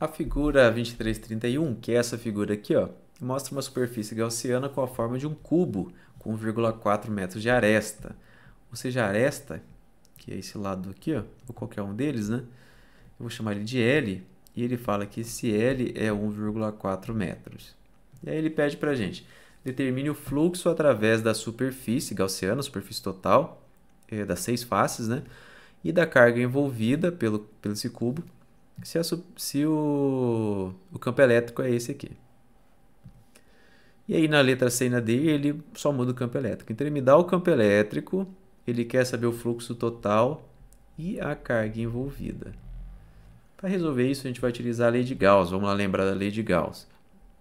A figura 2331, que é essa figura aqui, ó, mostra uma superfície gaussiana com a forma de um cubo com 1,4 metros de aresta. Ou seja, a aresta, que é esse lado aqui, ó, ou qualquer um deles, né? Eu vou chamar ele de L, e ele fala que esse L é 1,4 metros. E aí ele pede para a gente, determine o fluxo através da superfície gaussiana, superfície total, é, das seis faces, né? E da carga envolvida pelo, pelo esse cubo, se, a, se o, o campo elétrico é esse aqui. E aí na letra C e na D ele só muda o campo elétrico. Então ele me dá o campo elétrico, ele quer saber o fluxo total e a carga envolvida. Para resolver isso a gente vai utilizar a lei de Gauss. Vamos lá lembrar da lei de Gauss.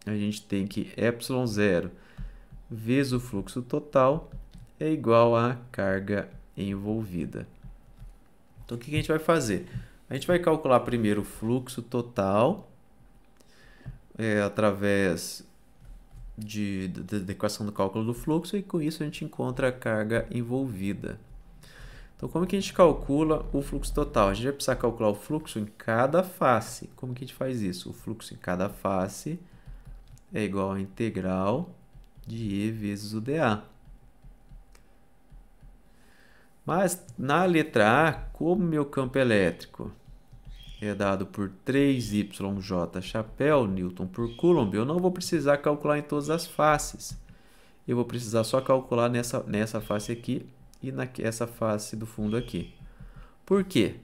A gente tem que ε0 vezes o fluxo total é igual à carga envolvida. Então o que a gente vai fazer? A gente vai calcular primeiro o fluxo total é, através de, de, da equação do cálculo do fluxo e com isso a gente encontra a carga envolvida. Então, como que a gente calcula o fluxo total? A gente vai precisar calcular o fluxo em cada face. Como que a gente faz isso? O fluxo em cada face é igual à integral de E vezes o dA. Mas na letra A, como meu campo elétrico é dado por 3YJ chapéu, Newton por Coulomb, eu não vou precisar calcular em todas as faces. Eu vou precisar só calcular nessa, nessa face aqui e nessa face do fundo aqui. Por quê?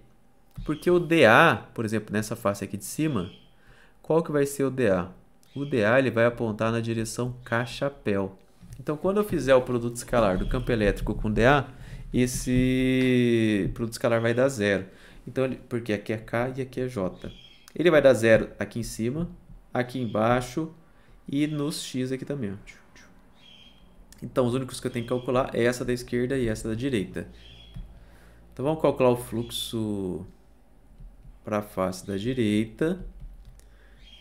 Porque o DA, por exemplo, nessa face aqui de cima, qual que vai ser o DA? O DA ele vai apontar na direção K chapéu. Então, quando eu fizer o produto escalar do campo elétrico com DA, esse produto escalar vai dar zero. Então, porque aqui é K e aqui é J. Ele vai dar zero aqui em cima, aqui embaixo e nos x aqui também. Então, os únicos que eu tenho que calcular é essa da esquerda e essa da direita. Então, vamos calcular o fluxo para a face da direita.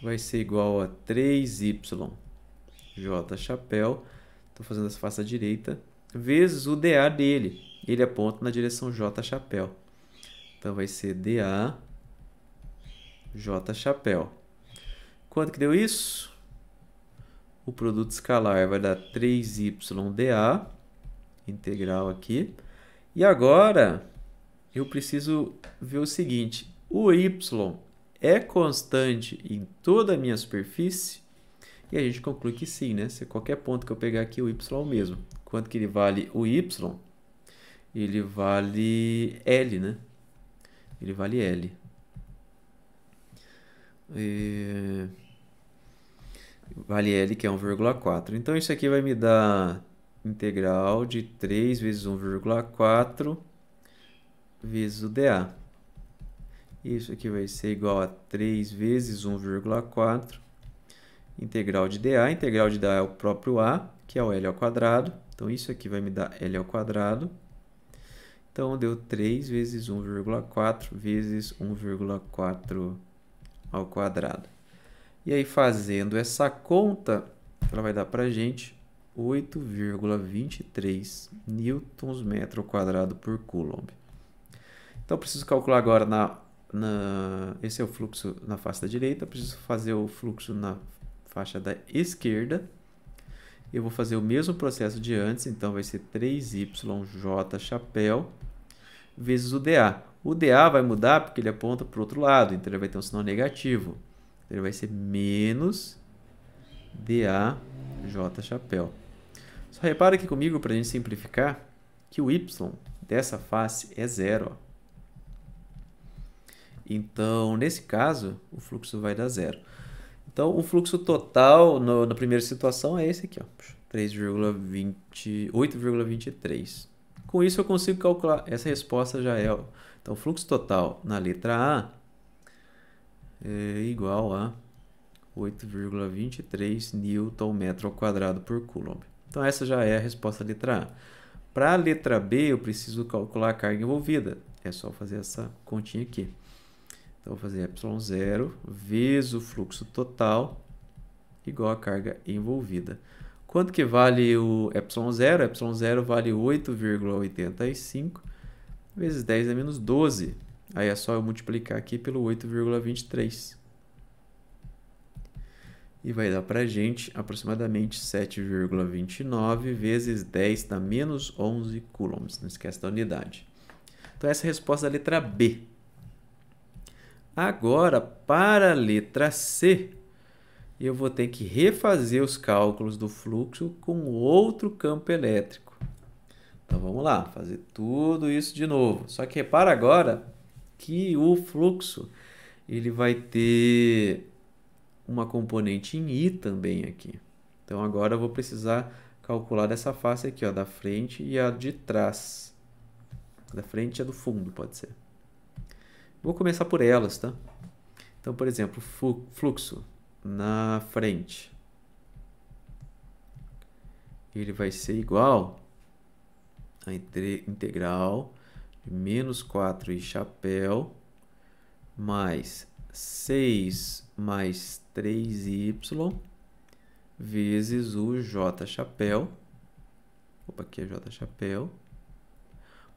Vai ser igual a 3y j chapéu. Estou fazendo essa face à direita. Vezes o DA dele ele aponta na direção J chapéu. Então vai ser DA J chapéu. Quanto que deu isso? O produto escalar vai dar 3y dA integral aqui. E agora eu preciso ver o seguinte, o y é constante em toda a minha superfície? E a gente conclui que sim, né? Se qualquer ponto que eu pegar aqui, o y é o mesmo. Quanto que ele vale o y? ele vale L, né? Ele vale L. E... Vale L, que é 1,4. Então, isso aqui vai me dar integral de 3 vezes 1,4 vezes o dA. Isso aqui vai ser igual a 3 vezes 1,4 integral de dA. Integral de dA é o próprio A, que é o L ao quadrado. Então, isso aqui vai me dar L ao quadrado então deu 3 vezes 1,4 vezes 1,4 ao quadrado. E aí fazendo essa conta, ela vai dar para gente 8,23 newtons metro quadrado por coulomb. Então preciso calcular agora na, na esse é o fluxo na face da direita, preciso fazer o fluxo na faixa da esquerda. Eu vou fazer o mesmo processo de antes, então vai ser 3YJ chapéu vezes o DA. O DA vai mudar porque ele aponta para o outro lado, então ele vai ter um sinal negativo. Então ele vai ser menos DAJ chapéu. Só repara aqui comigo, para a gente simplificar, que o Y dessa face é zero. Então, nesse caso, o fluxo vai dar zero. Então, o fluxo total no, na primeira situação é esse aqui, ó. Com isso eu consigo calcular. Essa resposta já é. Ó. Então, o fluxo total na letra A é igual a 8,23 newton metro ao quadrado por coulomb. Então, essa já é a resposta da letra A. Para a letra B, eu preciso calcular a carga envolvida. É só fazer essa continha aqui. Então, vou fazer ε0 vezes o fluxo total igual a carga envolvida. Quanto que vale o ε0? ε0 vale 8,85 vezes 10 a é menos 12. Aí é só eu multiplicar aqui pelo 8,23. E vai dar para a gente aproximadamente 7,29 vezes 10 da menos 11 coulombs. Não esquece da unidade. Então essa é a resposta da letra B. Agora, para a letra C, eu vou ter que refazer os cálculos do fluxo com outro campo elétrico. Então vamos lá, fazer tudo isso de novo. Só que repara agora que o fluxo ele vai ter uma componente em I também aqui. Então agora eu vou precisar calcular essa face aqui, ó, da frente e a de trás. Da frente e a do fundo, pode ser. Vou começar por elas, tá? Então, por exemplo, fluxo na frente. Ele vai ser igual a integral de menos 4 e chapéu mais 6 mais 3y vezes o j chapéu. Opa, aqui é j chapéu.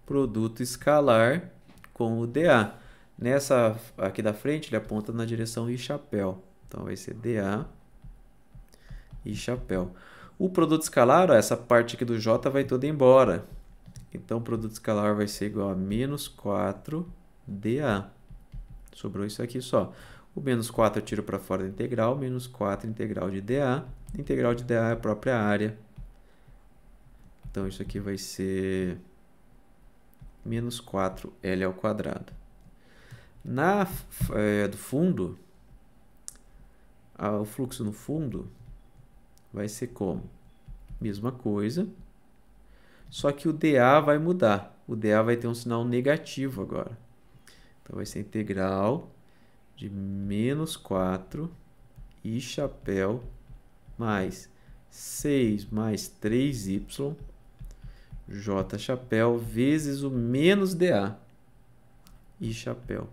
Produto escalar com o dA. Nessa aqui da frente, ele aponta na direção e chapéu. Então, vai ser DA e chapéu. O produto escalar, ó, essa parte aqui do J vai toda embora. Então, o produto escalar vai ser igual a menos 4 DA. Sobrou isso aqui só. O menos 4 eu tiro para fora da integral, menos 4 integral de dA. Integral de dA é a própria área. Então, isso aqui vai ser menos 4L ao quadrado. Na é, do fundo, a, o fluxo no fundo vai ser como? Mesma coisa, só que o DA vai mudar. O DA vai ter um sinal negativo agora. Então vai ser integral de menos 4 e chapéu mais 6 mais 3y j chapéu vezes o menos DA e chapéu.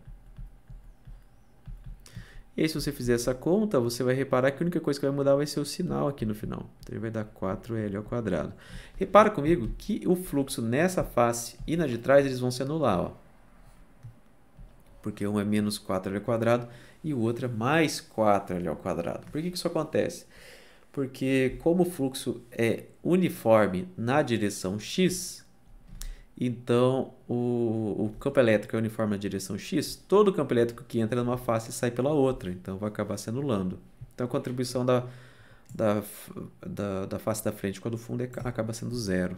E aí, se você fizer essa conta, você vai reparar que a única coisa que vai mudar vai ser o sinal aqui no final. Então, ele vai dar 4L ao quadrado. Repara comigo que o fluxo nessa face e na de trás, eles vão se anular. Ó. Porque um é menos 4L ao quadrado e o outro é mais 4L ao quadrado. Por que, que isso acontece? Porque como o fluxo é uniforme na direção X, então, o, o campo elétrico é uniforme na direção x, todo campo elétrico que entra numa face sai pela outra, então vai acabar se anulando. Então, a contribuição da, da, da, da face da frente com a do fundo é, acaba sendo zero.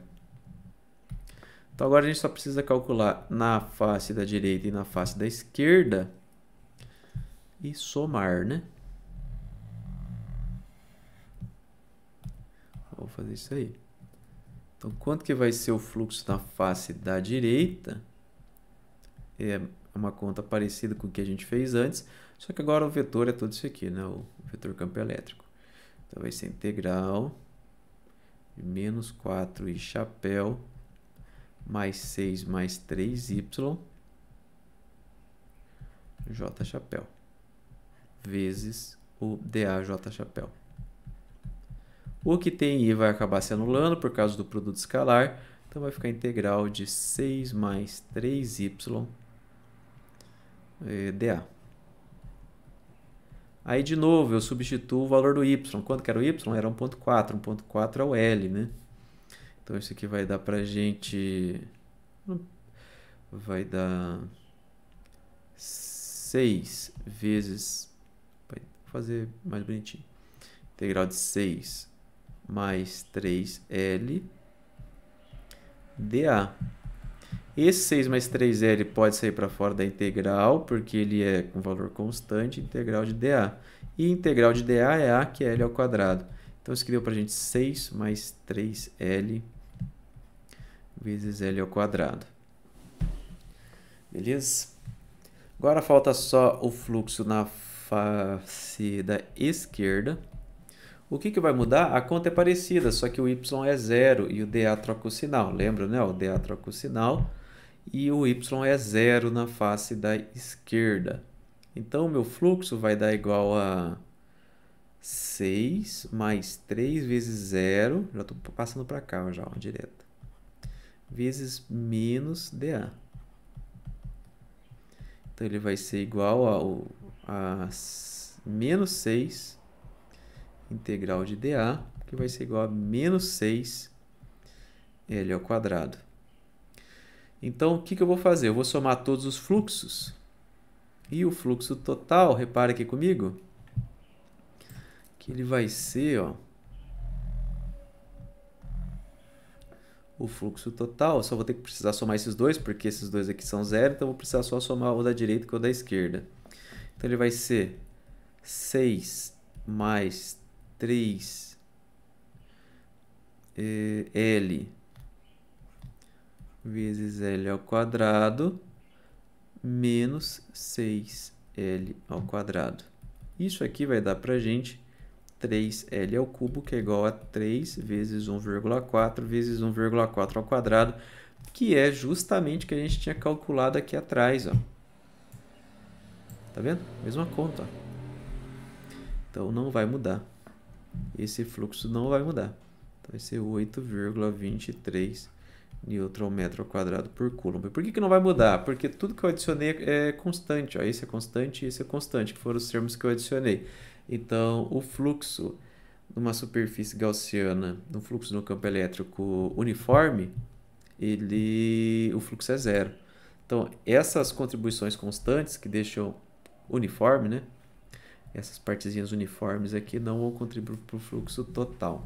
Então, agora a gente só precisa calcular na face da direita e na face da esquerda e somar, né? Vou fazer isso aí. Então, quanto que vai ser o fluxo na face da direita? É uma conta parecida com o que a gente fez antes, só que agora o vetor é todo isso aqui, né? o vetor campo elétrico. Então, vai ser integral de menos 4 e chapéu mais 6 mais 3y j chapéu vezes o daj chapéu. O que tem i vai acabar se anulando por causa do produto escalar, então vai ficar integral de 6 mais 3y eh, dA. Aí, de novo, eu substituo o valor do y. Quanto que era o y? Era 1.4. 1.4 é o L, né? Então, isso aqui vai dar pra gente... Hum, vai dar 6 vezes... Vou fazer mais bonitinho. Integral de 6 mais 3L dA. Esse 6 mais 3L pode sair para fora da integral, porque ele é com valor constante, integral de dA. E integral de dA é A, que é L ao quadrado. Então, isso aqui deu para a gente 6 mais 3L vezes L ao quadrado. Beleza? Agora falta só o fluxo na face da esquerda. O que, que vai mudar? A conta é parecida, só que o Y é zero e o DA troca o sinal. Lembra, né? O DA troca o sinal e o Y é zero na face da esquerda. Então, o meu fluxo vai dar igual a 6 mais 3 vezes zero. Já estou passando para cá já, ó, direto. Vezes menos DA. Então, ele vai ser igual a, a menos 6 integral de dA, que vai ser igual a menos 6 L ao quadrado. Então, o que, que eu vou fazer? Eu vou somar todos os fluxos. E o fluxo total, repara aqui comigo, que ele vai ser, ó, o fluxo total. só vou ter que precisar somar esses dois, porque esses dois aqui são zero, então vou precisar só somar o da direita com o da esquerda. Então ele vai ser 6 mais 3 é, L vezes L ao quadrado menos 6L ao quadrado. Isso aqui vai dar para a gente 3L ao cubo, que é igual a 3 vezes 1,4 vezes 1,4 ao quadrado, que é justamente o que a gente tinha calculado aqui atrás. Ó. Tá vendo? Mesma conta. Ó. Então não vai mudar esse fluxo não vai mudar. Então, vai ser 8,23 newton metro quadrado por coulomb. Por que, que não vai mudar? Porque tudo que eu adicionei é, é constante. Ó, esse é constante e esse é constante, que foram os termos que eu adicionei. Então, o fluxo numa superfície gaussiana, no fluxo no campo elétrico uniforme, ele, o fluxo é zero. Então, essas contribuições constantes que deixam uniforme, né? essas partezinhas uniformes aqui não vão contribuir para o fluxo total.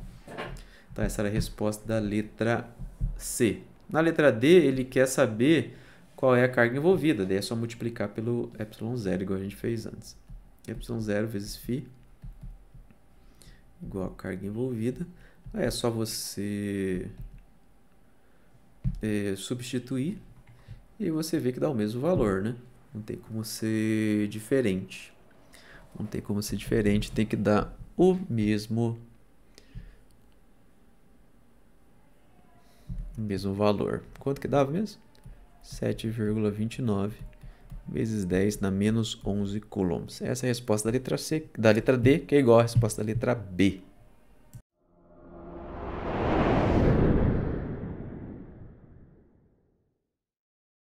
Então essa era a resposta da letra C. Na letra D, ele quer saber qual é a carga envolvida, daí é só multiplicar pelo ε0, igual a gente fez antes. ε0 vezes φ igual a carga envolvida. Aí é só você é, substituir e você vê que dá o mesmo valor, né? Não tem como ser diferente. Não tem como ser diferente, tem que dar o mesmo o mesmo valor. Quanto que dava mesmo? 7,29 vezes 10 na menos 11 coulombs. Essa é a resposta da letra C, da letra D, que é igual à resposta da letra B.